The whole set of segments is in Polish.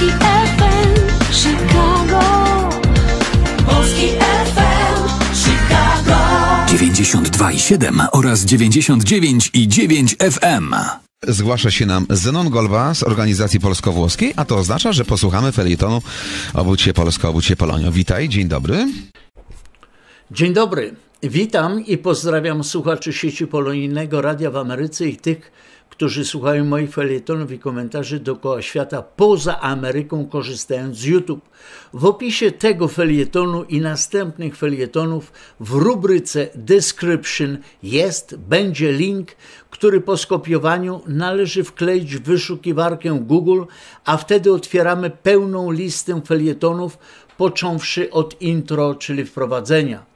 Polski FM Chicago Polski FM Chicago 92,7 oraz 99,9 FM Zgłasza się nam Zenon Golba z organizacji polsko-włoskiej, a to oznacza, że posłuchamy felietonu Obudź się Polsko, Obudź się Polonio. Witaj, dzień dobry. Dzień dobry. Witam i pozdrawiam słuchaczy sieci polonijnego radia w Ameryce i tych, którzy słuchają moich felietonów i komentarzy dookoła świata poza Ameryką, korzystając z YouTube. W opisie tego felietonu i następnych felietonów w rubryce Description jest, będzie link, który po skopiowaniu należy wkleić w wyszukiwarkę Google, a wtedy otwieramy pełną listę felietonów, począwszy od intro, czyli wprowadzenia.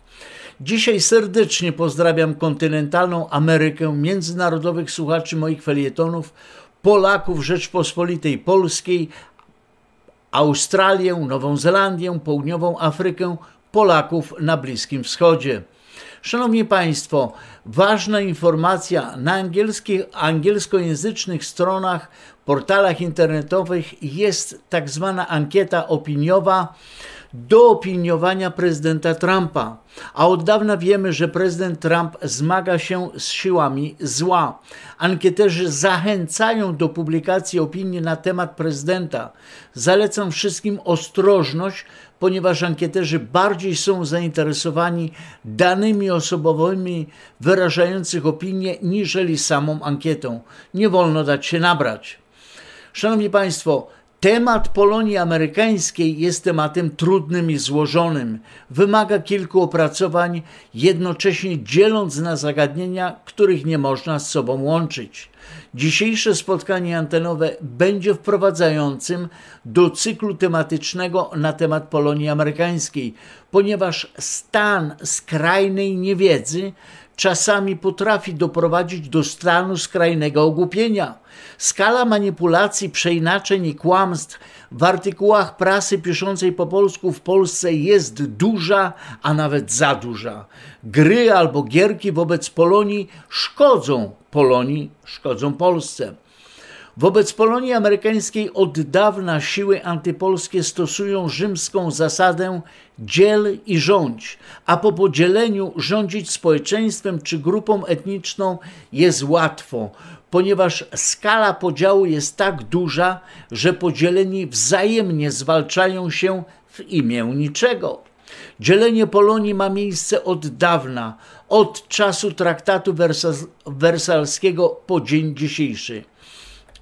Dzisiaj serdecznie pozdrawiam kontynentalną Amerykę, międzynarodowych słuchaczy moich felietonów, Polaków Rzeczpospolitej Polskiej, Australię, Nową Zelandię, Południową Afrykę, Polaków na Bliskim Wschodzie. Szanowni Państwo, ważna informacja na angielskich, angielskojęzycznych stronach, portalach internetowych jest tak zwana ankieta opiniowa do opiniowania prezydenta Trumpa. A od dawna wiemy, że prezydent Trump zmaga się z siłami zła. Ankieterzy zachęcają do publikacji opinii na temat prezydenta. Zalecam wszystkim ostrożność, ponieważ ankieterzy bardziej są zainteresowani danymi osobowymi wyrażających opinię niżeli samą ankietą. Nie wolno dać się nabrać. Szanowni Państwo, Temat Polonii amerykańskiej jest tematem trudnym i złożonym. Wymaga kilku opracowań, jednocześnie dzieląc na zagadnienia, których nie można z sobą łączyć. Dzisiejsze spotkanie antenowe będzie wprowadzającym do cyklu tematycznego na temat Polonii amerykańskiej, ponieważ stan skrajnej niewiedzy czasami potrafi doprowadzić do stanu skrajnego ogłupienia. Skala manipulacji, przeinaczeń i kłamstw w artykułach prasy piszącej po polsku w Polsce jest duża, a nawet za duża. Gry albo gierki wobec Polonii szkodzą Polonii, szkodzą Polsce. Wobec Polonii amerykańskiej od dawna siły antypolskie stosują rzymską zasadę dziel i rządź, a po podzieleniu rządzić społeczeństwem czy grupą etniczną jest łatwo, ponieważ skala podziału jest tak duża, że podzieleni wzajemnie zwalczają się w imię niczego. Dzielenie Polonii ma miejsce od dawna, od czasu traktatu wersalskiego po dzień dzisiejszy.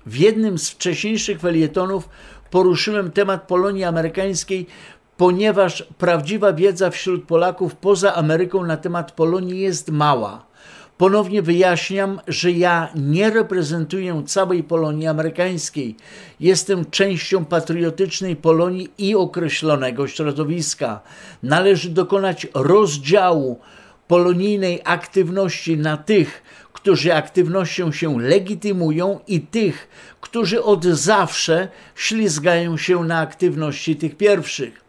W jednym z wcześniejszych felietonów poruszyłem temat Polonii Amerykańskiej, ponieważ prawdziwa wiedza wśród Polaków poza Ameryką na temat Polonii jest mała. Ponownie wyjaśniam, że ja nie reprezentuję całej Polonii amerykańskiej. Jestem częścią patriotycznej Polonii i określonego środowiska. Należy dokonać rozdziału polonijnej aktywności na tych, którzy aktywnością się legitymują i tych, którzy od zawsze ślizgają się na aktywności tych pierwszych.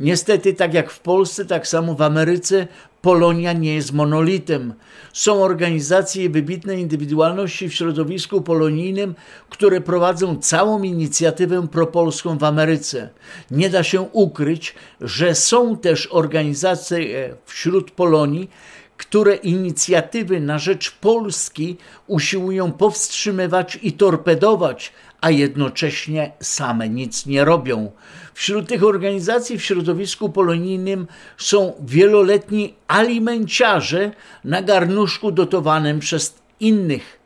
Niestety, tak jak w Polsce, tak samo w Ameryce Polonia nie jest monolitem. Są organizacje i wybitne indywidualności w środowisku polonijnym, które prowadzą całą inicjatywę propolską w Ameryce. Nie da się ukryć, że są też organizacje wśród Polonii, które inicjatywy na rzecz Polski usiłują powstrzymywać i torpedować, a jednocześnie same nic nie robią. Wśród tych organizacji w środowisku polonijnym są wieloletni alimenciarze na garnuszku dotowanym przez innych.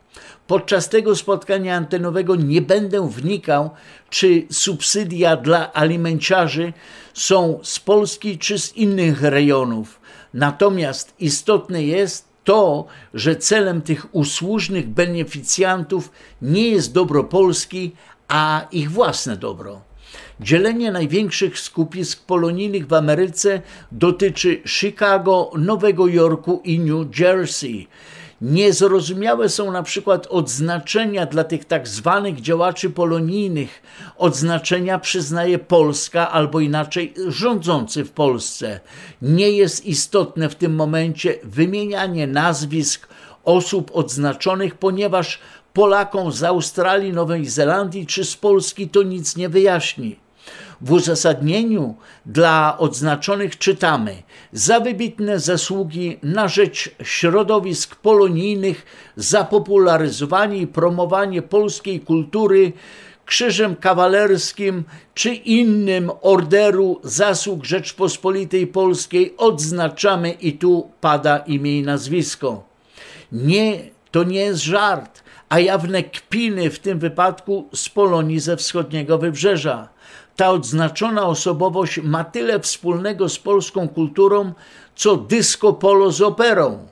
Podczas tego spotkania antenowego nie będę wnikał, czy subsydia dla alimenciarzy są z Polski czy z innych rejonów. Natomiast istotne jest, to, że celem tych usłużnych beneficjantów nie jest dobro Polski, a ich własne dobro. Dzielenie największych skupisk polonijnych w Ameryce dotyczy Chicago, Nowego Jorku i New Jersey. Niezrozumiałe są na przykład odznaczenia dla tych tak zwanych działaczy polonijnych. Odznaczenia przyznaje Polska albo inaczej rządzący w Polsce. Nie jest istotne w tym momencie wymienianie nazwisk osób odznaczonych, ponieważ Polakom z Australii, Nowej Zelandii czy z Polski to nic nie wyjaśni. W uzasadnieniu dla odznaczonych czytamy: Za wybitne zasługi na rzecz środowisk polonijnych, za popularyzowanie i promowanie polskiej kultury, Krzyżem Kawalerskim czy innym orderu zasług Rzeczpospolitej Polskiej odznaczamy i tu pada imię i nazwisko. Nie, to nie jest żart, a jawne kpiny w tym wypadku z Polonii ze wschodniego wybrzeża. Ta odznaczona osobowość ma tyle wspólnego z polską kulturą, co disco polo z operą.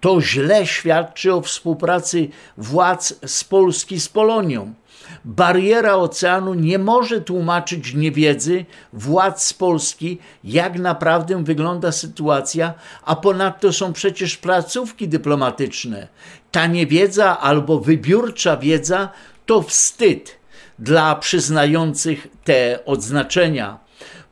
To źle świadczy o współpracy władz z Polski z Polonią. Bariera oceanu nie może tłumaczyć niewiedzy władz z Polski, jak naprawdę wygląda sytuacja, a ponadto są przecież placówki dyplomatyczne. Ta niewiedza albo wybiórcza wiedza to wstyd dla przyznających te odznaczenia.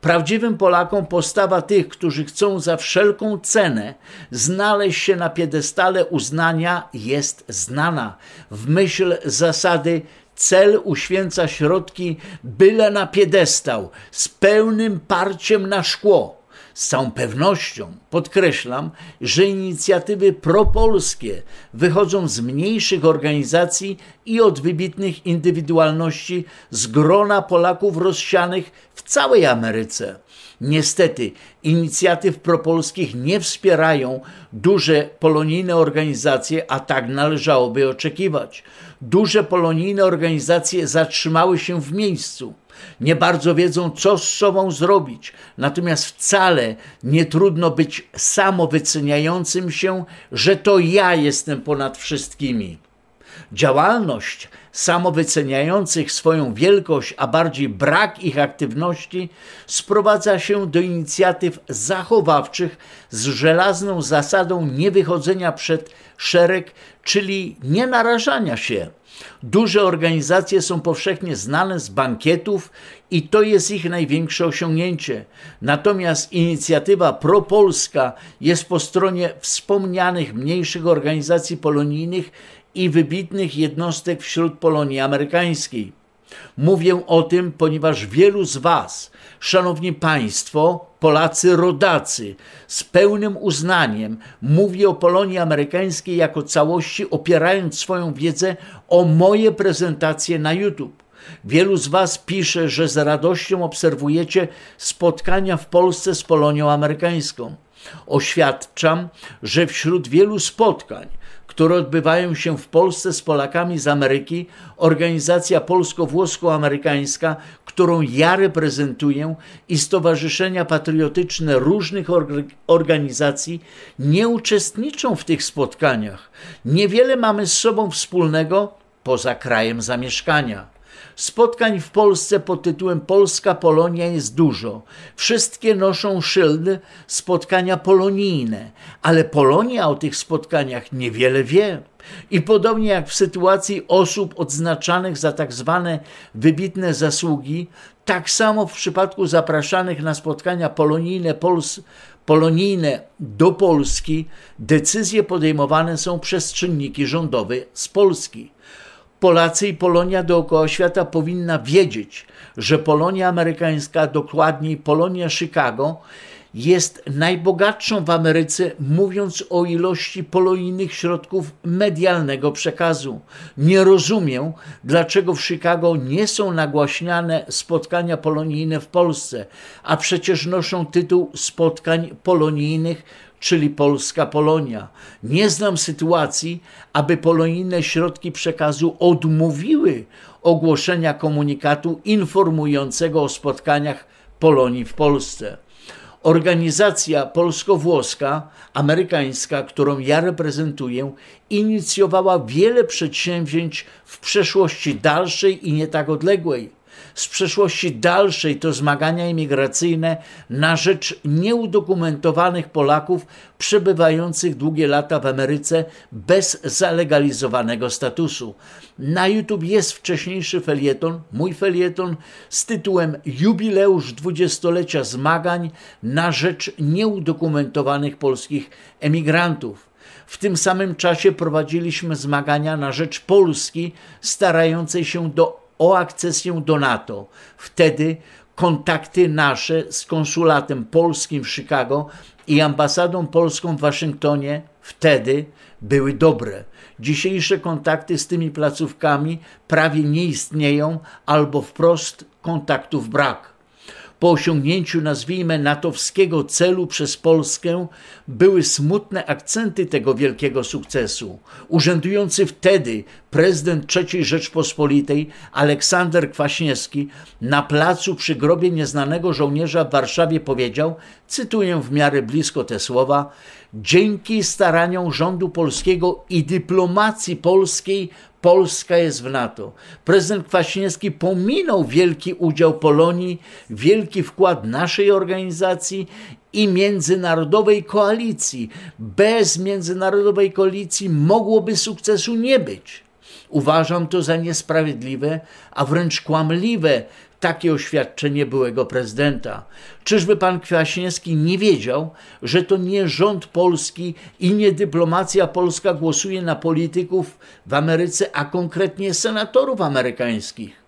Prawdziwym Polakom postawa tych, którzy chcą za wszelką cenę znaleźć się na piedestale uznania, jest znana. W myśl zasady cel uświęca środki byle na piedestał, z pełnym parciem na szkło z całą pewnością podkreślam, że inicjatywy propolskie wychodzą z mniejszych organizacji i od wybitnych indywidualności z grona Polaków rozsianych w całej Ameryce. Niestety inicjatyw propolskich nie wspierają duże polonijne organizacje, a tak należałoby oczekiwać. Duże polonijne organizacje zatrzymały się w miejscu nie bardzo wiedzą, co z sobą zrobić. Natomiast wcale nie trudno być samowyceniającym się, że to ja jestem ponad wszystkimi. Działalność samowyceniających swoją wielkość, a bardziej brak ich aktywności, sprowadza się do inicjatyw zachowawczych z żelazną zasadą niewychodzenia przed szereg, czyli nie narażania się. Duże organizacje są powszechnie znane z bankietów i to jest ich największe osiągnięcie. Natomiast inicjatywa propolska jest po stronie wspomnianych mniejszych organizacji polonijnych i wybitnych jednostek wśród Polonii Amerykańskiej. Mówię o tym, ponieważ wielu z Was, szanowni Państwo, Polacy rodacy, z pełnym uznaniem mówi o Polonii Amerykańskiej jako całości, opierając swoją wiedzę o moje prezentacje na YouTube. Wielu z Was pisze, że z radością obserwujecie spotkania w Polsce z Polonią Amerykańską. Oświadczam, że wśród wielu spotkań które odbywają się w Polsce z Polakami z Ameryki, organizacja polsko-włosko-amerykańska, którą ja reprezentuję i stowarzyszenia patriotyczne różnych organizacji nie uczestniczą w tych spotkaniach. Niewiele mamy z sobą wspólnego poza krajem zamieszkania. Spotkań w Polsce pod tytułem Polska Polonia jest dużo. Wszystkie noszą szyld spotkania polonijne, ale Polonia o tych spotkaniach niewiele wie. I podobnie jak w sytuacji osób odznaczanych za tak zwane wybitne zasługi, tak samo w przypadku zapraszanych na spotkania polonijne, Pols polonijne do Polski decyzje podejmowane są przez czynniki rządowe z Polski. Polacy i Polonia dookoła świata powinna wiedzieć, że Polonia amerykańska, dokładniej Polonia Chicago, jest najbogatszą w Ameryce, mówiąc o ilości polonijnych środków medialnego przekazu. Nie rozumiem, dlaczego w Chicago nie są nagłaśniane spotkania polonijne w Polsce, a przecież noszą tytuł spotkań polonijnych czyli Polska Polonia. Nie znam sytuacji, aby polonijne środki przekazu odmówiły ogłoszenia komunikatu informującego o spotkaniach Polonii w Polsce. Organizacja polsko-włoska, amerykańska, którą ja reprezentuję, inicjowała wiele przedsięwzięć w przeszłości dalszej i nie tak odległej z przeszłości dalszej to zmagania imigracyjne na rzecz nieudokumentowanych Polaków przebywających długie lata w Ameryce bez zalegalizowanego statusu. Na YouTube jest wcześniejszy felieton, mój felieton z tytułem Jubileusz dwudziestolecia zmagań na rzecz nieudokumentowanych polskich emigrantów. W tym samym czasie prowadziliśmy zmagania na rzecz Polski starającej się do o akcesję do NATO. Wtedy kontakty nasze z konsulatem polskim w Chicago i ambasadą polską w Waszyngtonie wtedy były dobre. Dzisiejsze kontakty z tymi placówkami prawie nie istnieją albo wprost kontaktów brak po osiągnięciu, nazwijmy, natowskiego celu przez Polskę były smutne akcenty tego wielkiego sukcesu. Urzędujący wtedy prezydent III Rzeczpospolitej Aleksander Kwaśniewski na placu przy grobie nieznanego żołnierza w Warszawie powiedział, cytuję w miarę blisko te słowa, Dzięki staraniom rządu polskiego i dyplomacji polskiej Polska jest w NATO. Prezydent Kwaśniewski pominął wielki udział Polonii, wielki wkład naszej organizacji i międzynarodowej koalicji. Bez międzynarodowej koalicji mogłoby sukcesu nie być. Uważam to za niesprawiedliwe, a wręcz kłamliwe, takie oświadczenie byłego prezydenta. Czyżby pan Kwaśniewski nie wiedział, że to nie rząd polski i nie dyplomacja polska głosuje na polityków w Ameryce, a konkretnie senatorów amerykańskich?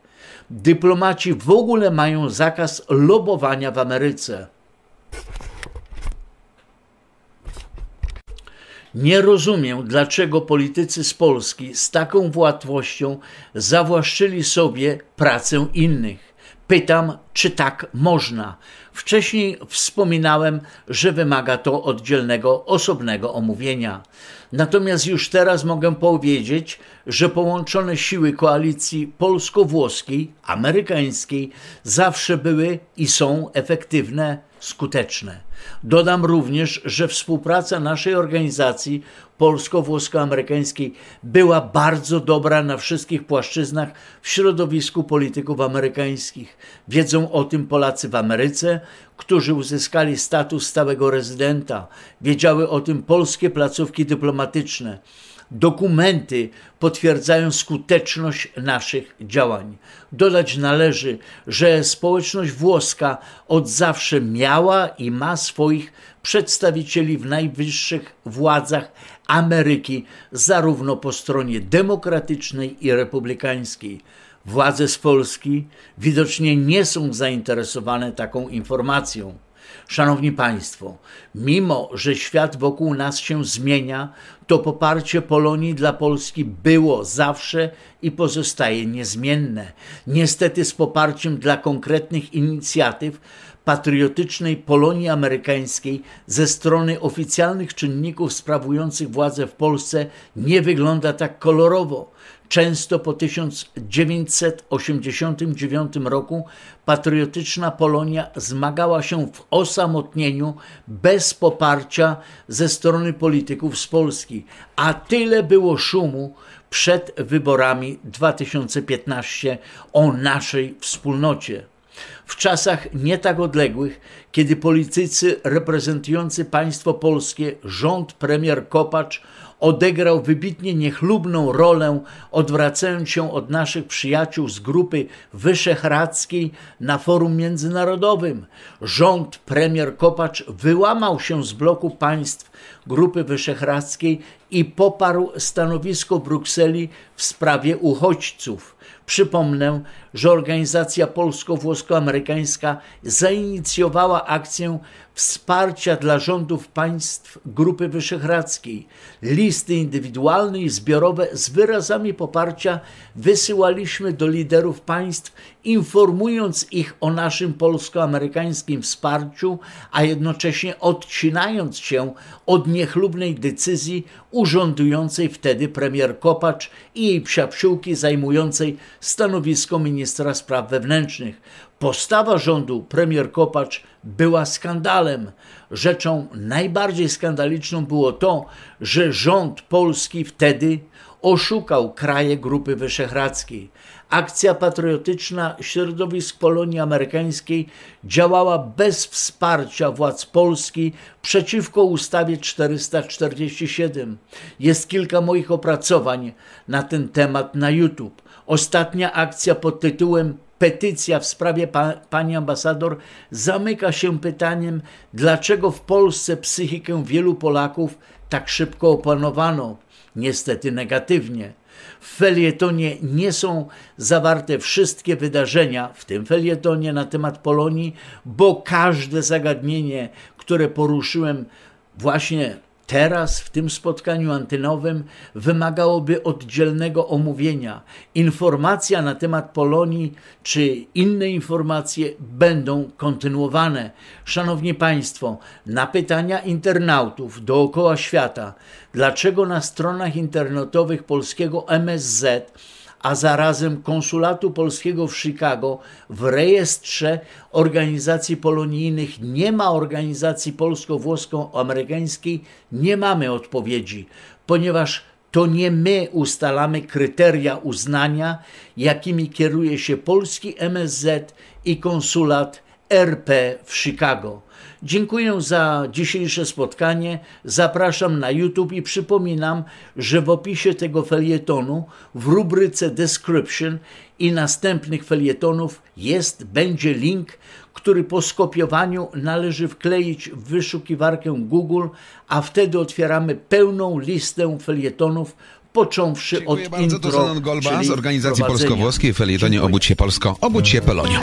Dyplomaci w ogóle mają zakaz lobowania w Ameryce. Nie rozumiem, dlaczego politycy z Polski z taką łatwością zawłaszczyli sobie pracę innych. Pytam, czy tak można. Wcześniej wspominałem, że wymaga to oddzielnego, osobnego omówienia. Natomiast już teraz mogę powiedzieć, że połączone siły koalicji polsko-włoskiej, amerykańskiej zawsze były i są efektywne skuteczne. Dodam również, że współpraca naszej organizacji polsko-włosko-amerykańskiej była bardzo dobra na wszystkich płaszczyznach w środowisku polityków amerykańskich. Wiedzą o tym Polacy w Ameryce, którzy uzyskali status stałego rezydenta. Wiedziały o tym polskie placówki dyplomatyczne. Dokumenty potwierdzają skuteczność naszych działań. Dodać należy, że społeczność włoska od zawsze miała i ma swoich przedstawicieli w najwyższych władzach Ameryki, zarówno po stronie demokratycznej i republikańskiej. Władze z Polski widocznie nie są zainteresowane taką informacją. Szanowni Państwo, mimo że świat wokół nas się zmienia, to poparcie Polonii dla Polski było zawsze i pozostaje niezmienne. Niestety z poparciem dla konkretnych inicjatyw patriotycznej Polonii Amerykańskiej ze strony oficjalnych czynników sprawujących władzę w Polsce nie wygląda tak kolorowo. Często po 1989 roku patriotyczna Polonia zmagała się w osamotnieniu bez poparcia ze strony polityków z Polski, a tyle było szumu przed wyborami 2015 o naszej wspólnocie. W czasach nie tak odległych, kiedy politycy reprezentujący państwo polskie, rząd premier Kopacz odegrał wybitnie niechlubną rolę, odwracając się od naszych przyjaciół z grupy wyszehradzkiej na forum międzynarodowym. Rząd premier Kopacz wyłamał się z bloku państw grupy wyszehradzkiej i poparł stanowisko Brukseli w sprawie uchodźców. Przypomnę, że organizacja polsko-włosko-amerykańska zainicjowała akcję wsparcia dla rządów państw Grupy Wyszehradzkiej. Listy indywidualne i zbiorowe z wyrazami poparcia wysyłaliśmy do liderów państw informując ich o naszym polsko-amerykańskim wsparciu, a jednocześnie odcinając się od niechlubnej decyzji urządującej wtedy premier Kopacz i jej psiapsiłki zajmującej stanowisko ministra spraw wewnętrznych. Postawa rządu premier Kopacz była skandalem. Rzeczą najbardziej skandaliczną było to, że rząd polski wtedy oszukał kraje Grupy Wyszehradzkiej Akcja patriotyczna środowisk Polonii Amerykańskiej działała bez wsparcia władz Polski przeciwko ustawie 447. Jest kilka moich opracowań na ten temat na YouTube. Ostatnia akcja pod tytułem Petycja w sprawie pa, pani ambasador zamyka się pytaniem, dlaczego w Polsce psychikę wielu Polaków tak szybko opanowano, niestety negatywnie. W felietonie nie są zawarte wszystkie wydarzenia, w tym felietonie na temat Polonii, bo każde zagadnienie, które poruszyłem właśnie teraz w tym spotkaniu antynowym wymagałoby oddzielnego omówienia. Informacja na temat Polonii czy inne informacje będą kontynuowane. Szanowni Państwo, na pytania internautów dookoła świata, dlaczego na stronach internetowych polskiego MSZ a zarazem konsulatu polskiego w Chicago w rejestrze organizacji polonijnych nie ma organizacji polsko-włosko-amerykańskiej, nie mamy odpowiedzi, ponieważ to nie my ustalamy kryteria uznania, jakimi kieruje się polski MSZ i konsulat RP w Chicago. Dziękuję za dzisiejsze spotkanie. Zapraszam na YouTube i przypominam, że w opisie tego felietonu w rubryce description i następnych felietonów jest, będzie link, który po skopiowaniu należy wkleić w wyszukiwarkę Google, a wtedy otwieramy pełną listę felietonów począwszy Dziękuję od bardzo. intro, to Golba z organizacji polsko-włoskiej felietonie Obudź się Polsko, Obudź się